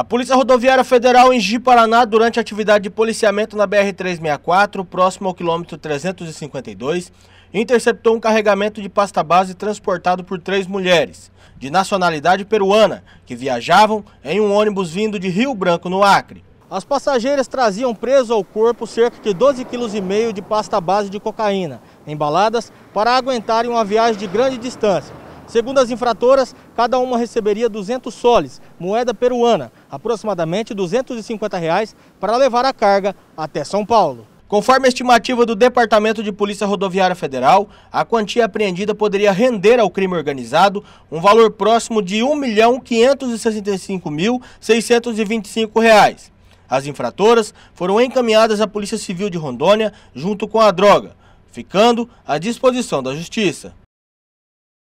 A Polícia Rodoviária Federal em Ji Paraná, durante a atividade de policiamento na BR-364, próximo ao quilômetro 352, interceptou um carregamento de pasta base transportado por três mulheres, de nacionalidade peruana, que viajavam em um ônibus vindo de Rio Branco, no Acre. As passageiras traziam preso ao corpo cerca de 12,5 kg de pasta base de cocaína, embaladas para aguentarem uma viagem de grande distância, Segundo as infratoras, cada uma receberia 200 soles, moeda peruana, aproximadamente 250 reais, para levar a carga até São Paulo. Conforme a estimativa do Departamento de Polícia Rodoviária Federal, a quantia apreendida poderia render ao crime organizado um valor próximo de R$ 1.565.625. As infratoras foram encaminhadas à Polícia Civil de Rondônia junto com a droga, ficando à disposição da Justiça.